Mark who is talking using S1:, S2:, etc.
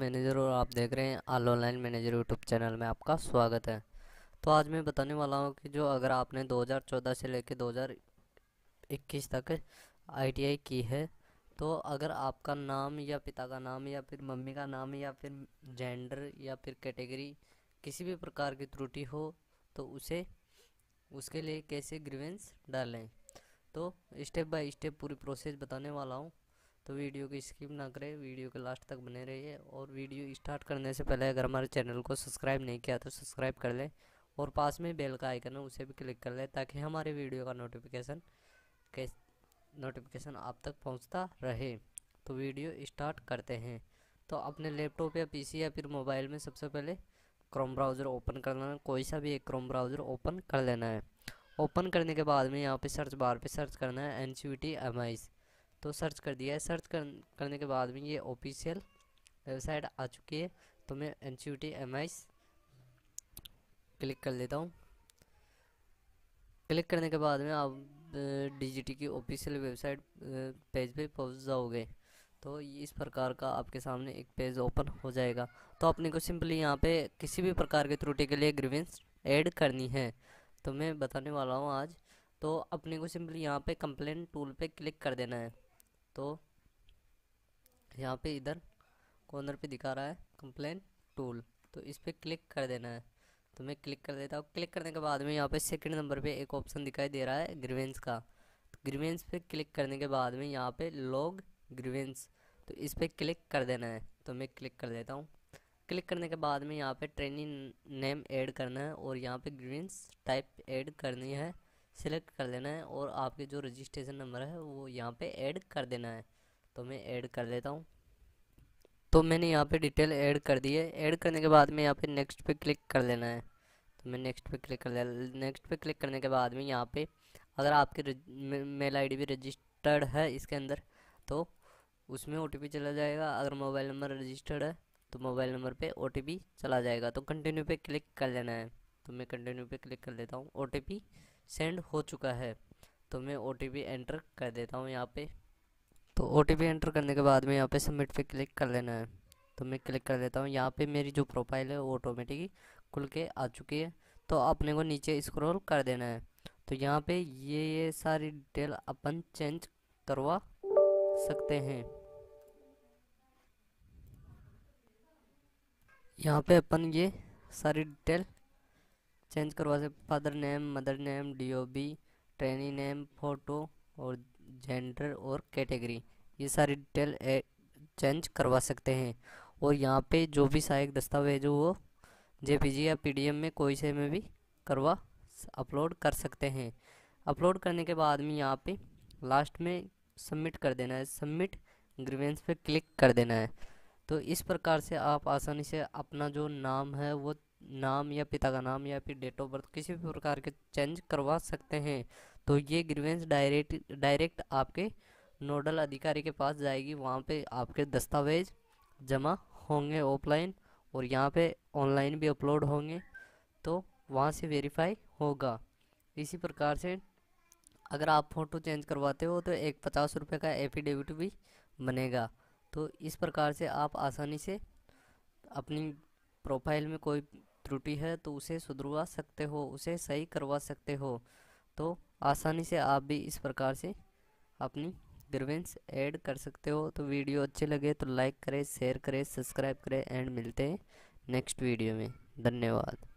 S1: manager और आप देख रहे हैं all online manager YouTube channel में आपका स्वागत है तो आज मैं बताने वाला हूँ कि जो अगर आपने 2014 से लेकर 2021 तक आईटीआई की है तो अगर आपका नाम या पिता का नाम या फिर मम्मी का नाम या फिर जेंडर या फिर कैटेगरी किसी भी प्रकार की त्रुटि हो तो उसे उसके लिए कैसे ग्रीवेंस डालें तो स्टेप बाय स्टेप पूरी प्रोसेस बताने वाला हूँ तो वीडियो की स्किप ना करें वीडियो के लास्ट तक बने रहिए और वीडियो स्टार्ट करने से पहले अगर हमारे चैनल को सब्सक्राइब नहीं किया तो सब्सक्राइब कर लें और पास में बेल का आइकन है उसे भी क्लिक कर लें ताकि हमारे वीडियो का नोटिफिकेशन के नोटिफिकेशन आप तक पहुंचता रहे तो वीडियो स्टार्ट करते हैं तो अपने लैपटॉप या पी या फिर मोबाइल में सबसे पहले क्रोम ब्राउज़र ओपन कर लेना कोई सा भी एक क्रोम ब्राउज़र ओपन कर लेना है ओपन करने के बाद में यहाँ पर सर्च बार पे सर्च करना है N C T M I S तो सर्च कर दिया है सर्च कर, करने के बाद में ये ऑफिशियल वेबसाइट आ चुकी है तो मैं N C U T M I click कर लेता हूँ क्लिक करने के बाद में आप डीजीटी की ऑफिशियल वेबसाइट पेज पे पहुँच जाओगे तो इस प्रकार का आपके सामने एक पेज ओपन हो जाएगा तो अपने को सिंपली यहाँ पे किसी भी प्रकार के त्रुटि के लिए ग्रीवेंस ऐड करनी है तो मैं बताने वाला हूँ आज तो अपने को सिंपली यहाँ पे कंप्लेंट टूल पे क्लिक कर देना है तो यहाँ पे इधर कॉर्नर पे दिखा रहा है कंप्लेन टूल तो इस पर क्लिक कर देना है तो मैं क्लिक कर देता हूँ क्लिक करने के बाद में यहाँ पे सेकंड नंबर पे एक ऑप्शन दिखाई दे रहा है ग्रीवेंस का तो ग्रीवेंस पे क्लिक करने के बाद में यहाँ पे लॉग ग्रीवेंस तो इस पर क्लिक कर देना है तो मैं क्लिक कर देता हूँ क्लिक करने के बाद में यहाँ पे ट्रेनिंग नेम ऐड करना है और यहाँ पे ग्रीवेंस टाइप ऐड करनी है सेलेक्ट कर लेना है और आपके जो रजिस्ट्रेशन नंबर है वो यहाँ पे ऐड कर देना है तो मैं ऐड कर लेता हूँ तो मैंने यहाँ पे डिटेल ऐड कर दी है ऐड करने के बाद में यहाँ पे नेक्स्ट पे क्लिक कर लेना है तो मैं नेक्स्ट पे क्लिक कर ले नेक्स्ट पे क्लिक करने के बाद में यहाँ पे अगर आपकी मेल आई भी रजिस्टर्ड है इसके अंदर तो उसमें ओ चला जाएगा अगर मोबाइल नंबर रजिस्टर्ड है तो मोबाइल नंबर पे ओ चला जाएगा तो कंटिन्यू पे क्लिक कर लेना है तो मैं कंटिन्यू पे क्लिक कर लेता हूँ ओ सेंड हो चुका है तो मैं ओ एंटर कर देता हूँ यहाँ पे तो ओ एंटर करने के बाद में यहाँ पे सबमिट पे क्लिक कर लेना है तो मैं क्लिक कर लेता हूँ यहाँ पे मेरी जो प्रोफाइल है वो ऑटोमेटिक खुल के आ चुकी है तो अपने को नीचे स्क्रॉल कर देना है तो यहाँ पे ये ये सारी डिटेल अपन चेंज करवा सकते हैं यहाँ पे अपन ये सारी डिटेल चेंज करवा सकते father name mother name DOB trainee name photo और जेंडर और कैटेगरी ये सारी डिटेल चेंज करवा सकते हैं और यहाँ पे जो भी सहायक दस्तावेज हो वो जी या एम में कोई से में भी करवा अपलोड कर सकते हैं अपलोड करने के बाद में यहाँ पे लास्ट में सबमिट कर देना है सबमिट ग्रीवेंस पे क्लिक कर देना है तो इस प्रकार से आप आसानी से अपना जो नाम है वो नाम या पिता का नाम या फिर डेट ऑफ बर्थ किसी भी प्रकार के चेंज करवा सकते हैं तो ये ग्रीवेंस डायरेक्ट डायरेक्ट आपके नोडल अधिकारी के पास जाएगी वहाँ पे आपके दस्तावेज जमा होंगे ऑफलाइन और यहाँ पे ऑनलाइन भी अपलोड होंगे तो वहाँ से वेरीफाई होगा इसी प्रकार से अगर आप फ़ोटो चेंज करवाते हो तो एक पचास रुपये का एफिडेविट भी बनेगा तो इस प्रकार से आप आसानी से अपनी प्रोफाइल में कोई त्रुटि है तो उसे सुधरवा सकते हो उसे सही करवा सकते हो तो आसानी से आप भी इस प्रकार से अपनी ग्रीवेंस ऐड कर सकते हो तो वीडियो अच्छे लगे तो लाइक करें शेयर करें सब्सक्राइब करें एंड मिलते हैं नेक्स्ट वीडियो में धन्यवाद